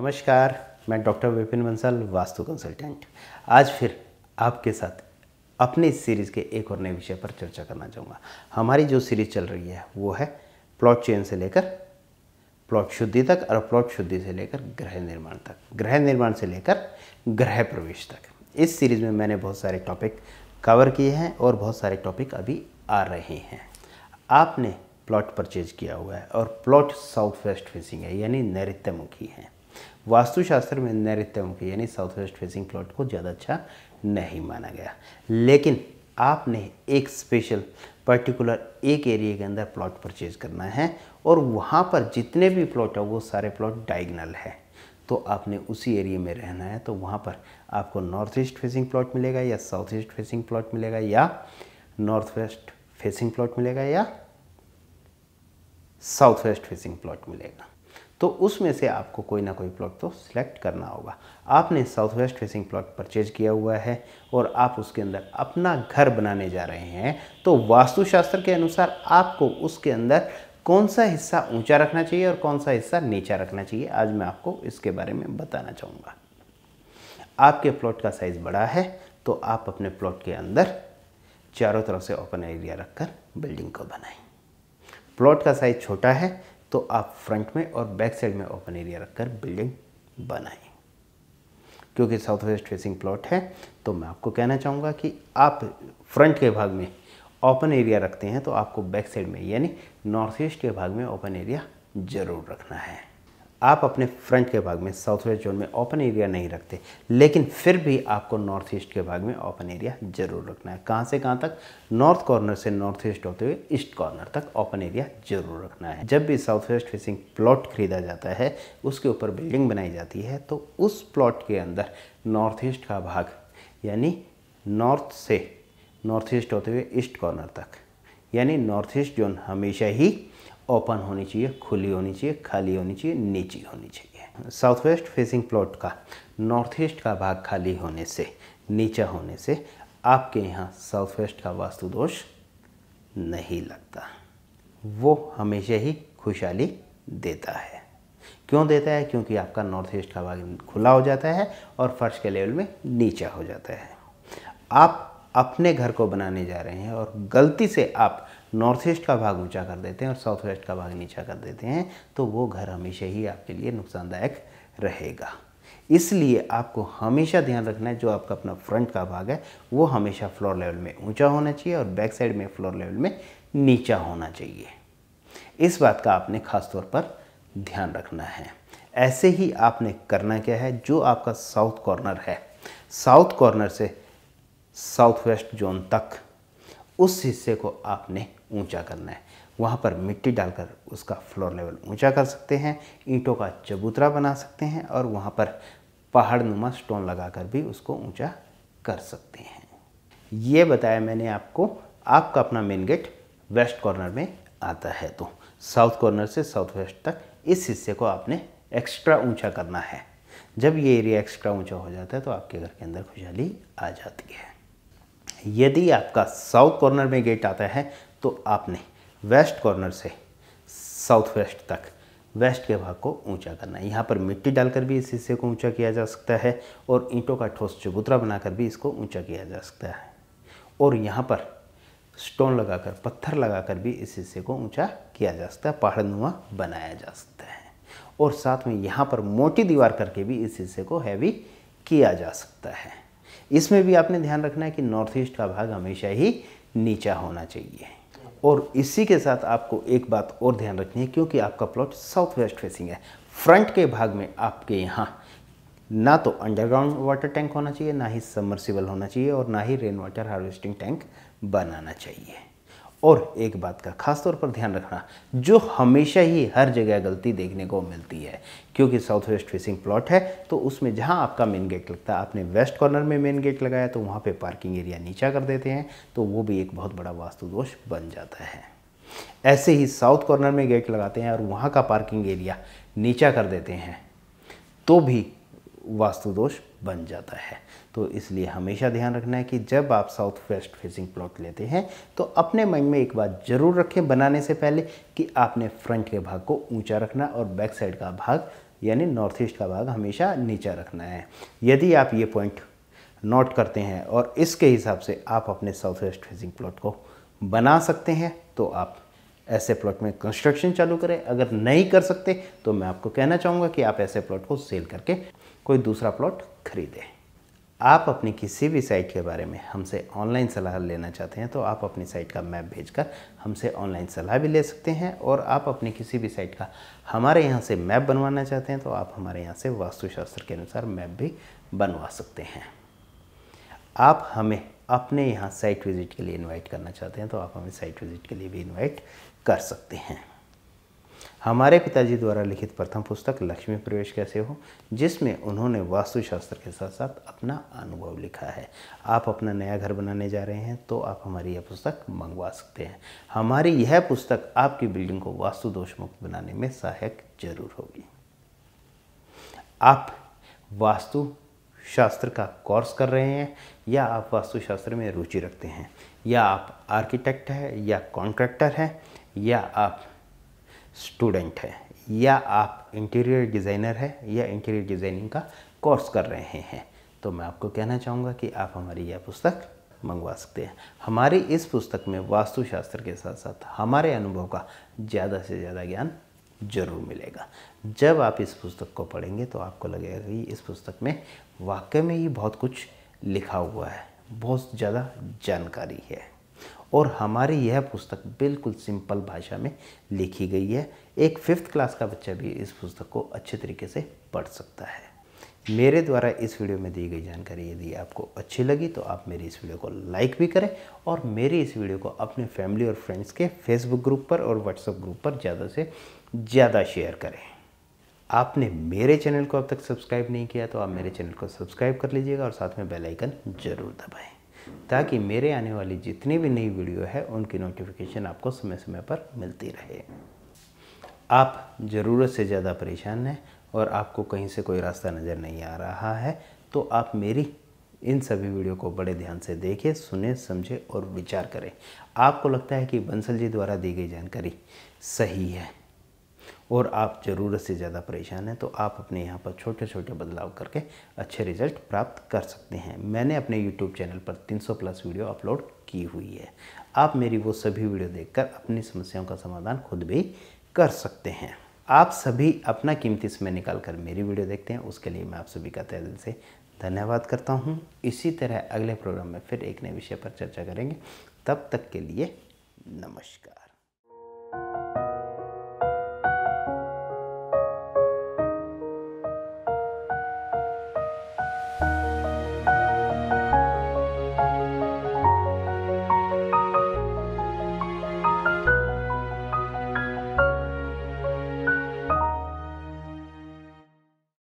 नमस्कार मैं doctor Vipin Bansal vastu consultant आज फिर आपके साथ अपने इस सीरीज़ के एक और नए विषय पर चर्चा करना चाहूँगा हमारी जो सीरीज़ चल रही है वो है प्लॉट चेन से लेकर प्लॉट शुद्धि तक और प्लॉट शुद्धि से लेकर ग्रह निर्माण तक ग्रह निर्माण से लेकर ग्रह प्रवेश तक इस सीरीज़ में मैंने बहुत सारे टॉपिक कवर किए हैं और बहुत सारे टॉपिक अभी आ रहे हैं आपने प्लॉट परचेज किया हुआ है और प्लॉट साउथ वेस्ट फेसिंग है यानी नैत्यमुखी है वास्तुशास्त्र में नैत्य मुखी यानी साउथ वेस्ट फेसिंग प्लॉट को ज़्यादा अच्छा नहीं माना गया लेकिन आपने एक स्पेशल पर्टिकुलर एक एरिया के अंदर प्लॉट परचेज करना है और वहाँ पर जितने भी प्लॉट हो वो सारे प्लॉट डाइगनल है तो आपने उसी एरिया में रहना है तो वहाँ पर आपको नॉर्थ ईस्ट फेसिंग प्लॉट मिलेगा या साउथ ईस्ट फेसिंग प्लॉट मिलेगा या नॉर्थ वेस्ट फेसिंग प्लॉट मिलेगा या साउथ वेस्ट फेसिंग प्लॉट मिलेगा तो उसमें से आपको कोई ना कोई प्लॉट तो सिलेक्ट करना होगा आपने south west facing plot purchase किया हुआ है और आप उसके अंदर अपना घर बनाने जा रहे हैं तो वास्तुशास्त्र के अनुसार आपको उसके अंदर कौन सा हिस्सा ऊंचा रखना चाहिए और कौन सा हिस्सा नीचा रखना चाहिए आज मैं आपको इसके बारे में बताना चाहूँगा आपके प्लॉट का साइज़ बड़ा है तो आप अपने प्लॉट के अंदर चारों तरफ से ओपन एरिया रखकर बिल्डिंग को बनाएं प्लॉट का साइज़ छोटा है तो आप फ्रंट में और बैक साइड में ओपन एरिया रखकर बिल्डिंग बनाएं क्योंकि साउथ वेस्ट फेसिंग प्लॉट है तो मैं आपको कहना चाहूँगा कि आप फ्रंट के भाग में ओपन एरिया रखते हैं तो आपको बैक साइड में यानी नॉर्थ ईस्ट के भाग में ओपन एरिया ज़रूर रखना है आप अपने फ्रंट के भाग में साउथ वेस्ट जोन में ओपन एरिया नहीं रखते लेकिन फिर भी आपको नॉर्थ ईस्ट के भाग में ओपन एरिया जरूर रखना है कहाँ से कहाँ तक नॉर्थ कॉर्नर से नॉर्थ ईस्ट होते हुए ईस्ट कॉर्नर तक ओपन एरिया जरूर रखना है जब भी साउथ वेस्ट फेसिंग प्लॉट खरीदा जाता है उसके ऊपर बिल्डिंग बनाई जाती है तो उस प्लॉट के अंदर नॉर्थ ईस्ट का भाग यानी नॉर्थ से नॉर्थ ईस्ट होते हुए ईस्ट कॉर्नर तक यानी नॉर्थ ईस्ट जोन हमेशा ही ओपन होनी चाहिए खुली होनी चाहिए खाली होनी चाहिए नीची होनी चाहिए साउथ वेस्ट फेसिंग प्लॉट का नॉर्थ ईस्ट का भाग खाली होने से नीचा होने से आपके यहाँ साउथ वेस्ट का वास्तु दोष नहीं लगता वो हमेशा ही खुशहाली देता है क्यों देता है क्योंकि आपका नॉर्थ ईस्ट का भाग खुला हो जाता है और फर्श के लेवल में नीचा हो जाता है आप अपने घर को बनाने जा रहे हैं और गलती से आप नॉर्थ ईस्ट का भाग ऊंचा कर देते हैं और साउथ वेस्ट का भाग नीचा कर देते हैं तो वो घर हमेशा ही आपके लिए नुकसानदायक रहेगा इसलिए आपको हमेशा ध्यान रखना है जो आपका अपना फ्रंट का भाग है वो हमेशा फ्लोर लेवल में ऊंचा होना चाहिए और बैक साइड में फ्लोर लेवल में नीचा होना चाहिए इस बात का आपने खास तौर पर ध्यान रखना है ऐसे ही आपने करना क्या है जो आपका साउथ कॉर्नर है साउथ कॉर्नर से साउथ वेस्ट जोन तक उस हिस्से को आपने ऊंचा करना है वहाँ पर मिट्टी डालकर उसका फ्लोर लेवल ऊंचा कर सकते हैं ईंटों का चबूतरा बना सकते हैं और वहाँ पर पहाड़ नुमा स्टोन लगाकर भी उसको ऊंचा कर सकते हैं ये बताया मैंने आपको आपका अपना मेन गेट वेस्ट कॉर्नर में आता है तो साउथ कॉर्नर से साउथ वेस्ट तक इस हिस्से को आपने एक्स्ट्रा ऊंचा करना है जब ये एरिया एक्स्ट्रा ऊंचा हो जाता है तो आपके घर के अंदर खुशहाली आ जाती है यदि आपका साउथ कॉर्नर में गेट आता है तो आपने वेस्ट कॉर्नर से साउथ वेस्ट तक वेस्ट के भाग को ऊंचा करना है यहाँ पर मिट्टी डालकर भी इस हिस्से को ऊंचा किया जा सकता है और ईंटों का ठोस चबूतरा बनाकर भी इसको ऊंचा किया जा सकता है और यहाँ पर स्टोन लगाकर पत्थर लगाकर भी इस हिस्से को ऊंचा किया जा सकता है पहाड़नुमा बनाया जा सकता है और साथ में यहाँ पर मोटी दीवार करके भी इस हिस्से को हैवी किया जा सकता है इसमें भी आपने ध्यान रखना है कि नॉर्थ ईस्ट का भाग हमेशा ही नीचा होना चाहिए और इसी के साथ आपको एक बात और ध्यान रखनी है क्योंकि आपका प्लॉट साउथ वेस्ट फेसिंग है फ्रंट के भाग में आपके यहाँ ना तो अंडरग्राउंड वाटर टैंक होना चाहिए ना ही सबमर्सिबल होना चाहिए और ना ही रेन वाटर हार्वेस्टिंग टैंक बनाना चाहिए और एक बात का खास तौर पर ध्यान रखना जो हमेशा ही हर जगह गलती देखने को मिलती है क्योंकि साउथ वेस्ट फेसिंग प्लॉट है तो उसमें जहां आपका मेन गेट लगता है आपने वेस्ट कॉर्नर में मेन गेट लगाया तो वहां पे पार्किंग एरिया नीचा कर देते हैं तो वो भी एक बहुत बड़ा वास्तु दोष बन जाता है ऐसे ही साउथ कॉर्नर में गेट लगाते हैं और वहाँ का पार्किंग एरिया नीचा कर देते हैं तो भी वास्तु दोष बन जाता है तो इसलिए हमेशा ध्यान रखना है कि जब आप साउथ वेस्ट फेसिंग प्लॉट लेते हैं तो अपने माइंड में एक बात ज़रूर रखें बनाने से पहले कि आपने फ्रंट के भाग को ऊंचा रखना और बैक साइड का भाग यानी नॉर्थ ईस्ट का भाग हमेशा नीचा रखना है यदि आप ये पॉइंट नोट करते हैं और इसके हिसाब से आप अपने साउथ वेस्ट फेसिंग प्लॉट को बना सकते हैं तो आप ऐसे प्लॉट में कंस्ट्रक्शन चालू करें अगर नहीं कर सकते तो मैं आपको कहना चाहूँगा कि आप ऐसे प्लॉट को सेल करके कोई दूसरा प्लॉट खरीदें आप अपनी किसी भी साइट के बारे में हमसे ऑनलाइन सलाह लेना चाहते हैं तो आप अपनी साइट का मैप भेजकर हमसे ऑनलाइन सलाह भी ले सकते हैं और आप अपनी किसी भी साइट का हमारे यहाँ से मैप बनवाना चाहते हैं तो आप हमारे यहाँ से वास्तुशास्त्र के अनुसार मैप भी बनवा सकते हैं आप हमें अपने यहाँ साइट विज़िट के लिए इनवाइट करना चाहते हैं तो आप हमें साइट विज़िट के लिए भी इनवाइट कर सकते हैं हमारे पिताजी द्वारा लिखित प्रथम पुस्तक लक्ष्मी प्रवेश कैसे हो जिसमें उन्होंने वास्तुशास्त्र के साथ साथ अपना अनुभव लिखा है आप अपना नया घर बनाने जा रहे हैं तो आप हमारी यह पुस्तक मंगवा सकते हैं हमारी यह पुस्तक आपकी बिल्डिंग को वास्तु दोष मुक्त बनाने में सहायक जरूर होगी आप वास्तु शास्त्र का कोर्स कर रहे हैं या आप वास्तुशास्त्र में रुचि रखते हैं या आप आर्किटेक्ट हैं या कॉन्ट्रैक्टर हैं या आप स्टूडेंट हैं या आप इंटीरियर डिज़ाइनर हैं या इंटीरियर डिज़ाइनिंग का कोर्स कर रहे हैं तो मैं आपको कहना चाहूँगा कि आप हमारी यह पुस्तक मंगवा सकते हैं हमारी इस पुस्तक में वास्तुशास्त्र के साथ साथ हमारे अनुभव का ज़्यादा से ज़्यादा ज्ञान जरूर मिलेगा जब आप इस पुस्तक को पढ़ेंगे तो आपको लगेगा कि इस पुस्तक में वाकई में ये बहुत कुछ लिखा हुआ है बहुत ज़्यादा जानकारी है और हमारी यह पुस्तक बिल्कुल सिंपल भाषा में लिखी गई है एक फिफ्थ क्लास का बच्चा भी इस पुस्तक को अच्छे तरीके से पढ़ सकता है मेरे द्वारा इस वीडियो में दी गई जानकारी यदि आपको अच्छी लगी तो आप मेरी इस वीडियो को लाइक भी करें और मेरी इस वीडियो को अपने फैमिली और फ्रेंड्स के फेसबुक ग्रुप पर और व्हाट्सएप ग्रुप पर ज़्यादा से ज़्यादा शेयर करें आपने मेरे चैनल को अब तक सब्सक्राइब नहीं किया तो आप मेरे चैनल को सब्सक्राइब कर लीजिएगा और साथ में बेल आइकन ज़रूर दबाएं ताकि मेरे आने वाली जितनी भी नई वीडियो है उनकी नोटिफिकेशन आपको समय समय पर मिलती रहे आप ज़रूरत से ज़्यादा परेशान हैं और आपको कहीं से कोई रास्ता नज़र नहीं आ रहा है तो आप मेरी इन सभी वीडियो को बड़े ध्यान से देखें सुने समझें और विचार करें आपको लगता है कि बंसल जी द्वारा दी गई जानकारी सही है और आप ज़रूरत से ज़्यादा परेशान हैं तो आप अपने यहाँ पर छोटे छोटे बदलाव करके अच्छे रिजल्ट प्राप्त कर सकते हैं मैंने अपने यूट्यूब चैनल पर 300 प्लस वीडियो अपलोड की हुई है आप मेरी वो सभी वीडियो देखकर अपनी समस्याओं का समाधान खुद भी कर सकते हैं आप सभी अपना कीमती समय निकाल कर मेरी वीडियो देखते हैं उसके लिए मैं आप सभी का तहदिल से धन्यवाद करता हूँ इसी तरह अगले प्रोग्राम में फिर एक नए विषय पर चर्चा करेंगे तब तक के लिए नमस्कार